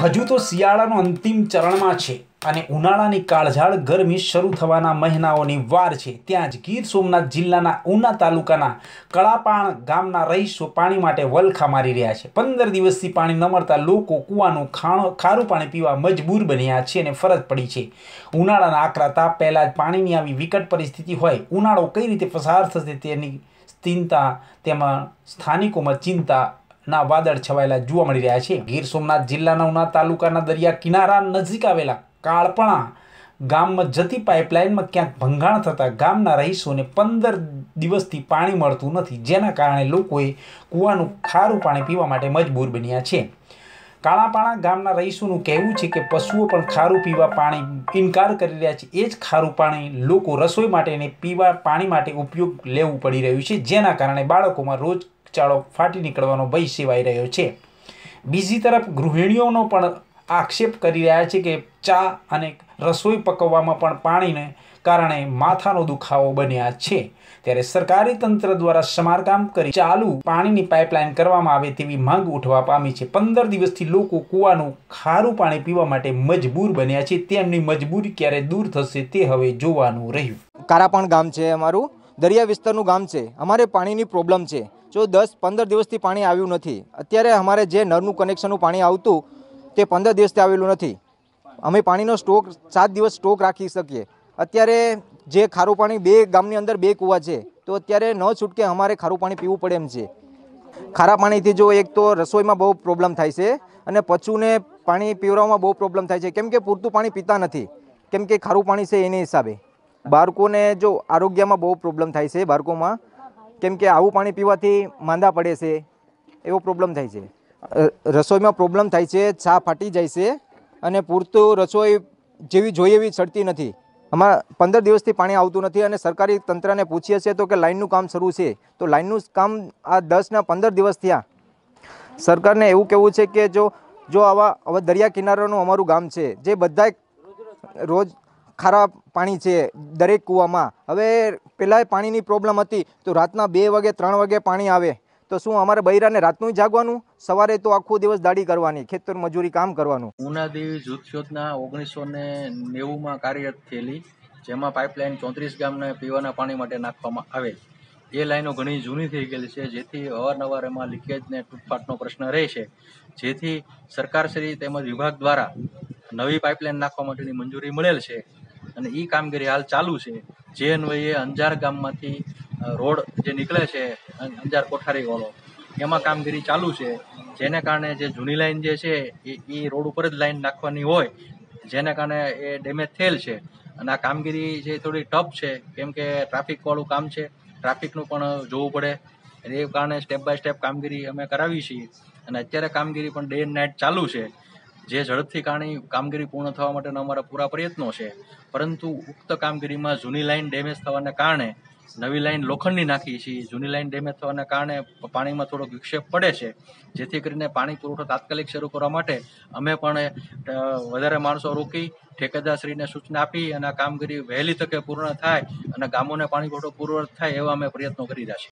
હજુ તો શિયાળાનો અંતિમ ચરણમાં છે અને ઉનાળાની કાળઝાળ ગરમી શરૂ થવાના મહિનાઓની વાર છે ત્યાં જ ગીર સોમનાથ જિલ્લાના ઉના તાલુકાના કળાપાણ ગામના રહીશો પાણી માટે વલખા મારી રહ્યા છે પંદર દિવસથી પાણી ન મળતા લોકો કૂવાનું ખાણો ખારું પાણી પીવા મજબૂર બન્યા છે અને ફરજ પડી છે ઉનાળાના આકરા તાપ પહેલાં જ પાણીની આવી વિકટ પરિસ્થિતિ હોય ઉનાળો કઈ રીતે પસાર થશે તેની ચિંતા તેમાં સ્થાનિકોમાં ચિંતા ના વાદળ છવાયેલા જોવા મળી રહ્યા છે ગીર સોમનાથ જિલ્લાના ઉના તાલુકાના દરિયા કિનારા નજીક આવેલા કાળપણા ગામમાં જતી પાઇપલાઇનમાં ક્યાંક ભંગાણ થતાં ગામના રહીશોને પંદર દિવસથી પાણી મળતું નથી જેના કારણે લોકોએ કૂવાનું ખારું પાણી પીવા માટે મજબૂર બન્યા છે કાળાપાણા ગામના રહીશોનું કહેવું છે કે પશુઓ પણ ખારું પીવા પાણી ઇનકાર કરી રહ્યા છે એ જ ખારું પાણી લોકો રસોઈ માટે અને પીવા પાણી માટે ઉપયોગ લેવું પડી રહ્યું છે જેના કારણે બાળકોમાં રોજ ચાળો ફાટી નીકળવાનો ભય સેવાઈ રહ્યો છે બીજી તરફ ગૃહિણીઓનો પણ આક્ષેપ કરી રહ્યા છે કે ચા અને રસોઈ પકવવામાં પણ પાણીને કારણે માથાનો દુખાવો બન્યા છે ત્યારે સરકારી તંત્ર દ્વારા સમારકામ કરી ચાલુ પાણીની પાઇપલાઇન કરવામાં આવે તેવી માંગ ઉઠવા પામી છે પંદર દિવસથી લોકો કૂવાનું ખારું પાણી પીવા માટે મજબૂર બન્યા છે તેમની મજબૂરી ક્યારે દૂર થશે તે હવે જોવાનું રહ્યું કારાપણ ગામ છે અમારું દરિયા વિસ્તારનું ગામ છે અમારે પાણીની પ્રોબ્લેમ છે જો દસ પંદર દિવસથી પાણી આવ્યું નથી અત્યારે અમારે જે નળનું કનેક્શનનું પાણી આવતું તે પંદર દિવસથી આવેલું નથી અમે પાણીનો સ્ટોક સાત દિવસ સ્ટોક રાખી શકીએ અત્યારે જે ખારું પાણી બે ગામની અંદર બે કૂવા છે તો અત્યારે ન છૂટકે અમારે ખારું પાણી પીવું પડે એમ છે ખારા પાણીથી જો એક તો રસોઈમાં બહુ પ્રોબ્લેમ થાય છે અને પશુને પાણી પીવડાવવામાં બહુ પ્રોબ્લેમ થાય છે કેમ કે પૂરતું પાણી પીતા નથી કેમ કે ખારું પાણી છે એને હિસાબે બાળકોને જો આરોગ્યમાં બહુ પ્રોબ્લેમ થાય છે બાળકોમાં કેમ કે આવું પાણી પીવાથી માંદા પડે છે એવો પ્રોબ્લેમ થાય છે રસોઈમાં પ્રોબ્લેમ થાય છે છા ફાટી જાય છે અને પૂરતું રસોઈ જેવી જોઈએ એવી ચડતી નથી આમાં પંદર દિવસથી પાણી આવતું નથી અને સરકારી તંત્રને પૂછીએ છીએ તો કે લાઇનનું કામ શરૂ છે તો લાઇનનું કામ આ દસના પંદર દિવસ થયા સરકારને એવું કહેવું છે કે જો જો આવા હવે દરિયા કિનારાનું અમારું ગામ છે જે બધા રોજ ખારા પાણી છે દરેક કૂવામાં હવે પહેલાં પાણીની પ્રોબ્લેમ હતી તો રાતના બે વાગે ત્રણ વાગે પાણી આવે તો શું અમારે બૈરાને રાતનું જાગવાનું સવારે તો આખો દિવસ દાડી કરવાની ખેતર મજૂરી કામ કરવાનું ઉનાદેવી જૂથ યોજના ઓગણીસો ને નેવુંમાં કાર્યરત થયેલી જેમાં પાઇપલાઇન ચોત્રીસ ગામને પીવાના પાણી માટે નાખવામાં આવે એ લાઈનો ઘણી જૂની થઈ ગયેલી છે જેથી અવારનવાર એમાં લીકેજને તૂટફાટનો પ્રશ્ન રહે છે જેથી સરકારશ્રી તેમજ વિભાગ દ્વારા નવી પાઇપલાઇન નાખવા માટેની મંજૂરી મળેલ છે અને એ કામગીરી હાલ ચાલુ છે જે અન્વયે અંજાર ગામમાંથી રોડ જે નીકળે છે અંજાર કોઠારી વાળો એમાં કામગીરી ચાલુ છે જેને કારણે જે જૂની લાઇન જે છે એ એ રોડ ઉપર જ લાઈન નાખવાની હોય જેને કારણે એ ડેમેજ થયેલ છે અને આ કામગીરી જે થોડી ટફ છે કેમ કે ટ્રાફિકવાળું કામ છે ટ્રાફિકનું પણ જોવું પડે એટલે એ કારણે સ્ટેપ બાય સ્ટેપ કામગીરી અમે કરાવી છીએ અને અત્યારે કામગીરી પણ ડે એન્ડ નાઇટ ચાલુ છે જે ઝડપથી કાણી કામગીરી પૂર્ણ થવા માટેના અમારા પૂરા પ્રયત્નો છે પરંતુ ઉક્ત કામગીરીમાં જૂની લાઇન ડેમેજ થવાને કારણે નવી લાઇન લોખંડની નાખી છે જૂની લાઇન ડેમેજ થવાના કારણે પાણીમાં થોડોક વિક્ષેપ પડે છે જેથી કરીને પાણી પુરવઠો તાત્કાલિક શરૂ કરવા માટે અમે પણ વધારે માણસો રોકી ઠેકેદારશ્રીને સૂચના આપી અને આ કામગીરી વહેલી તકે પૂર્ણ થાય અને ગામોને પાણી પુરવઠો પૂરો થાય એવા અમે પ્રયત્નો કરી રહ્યા છીએ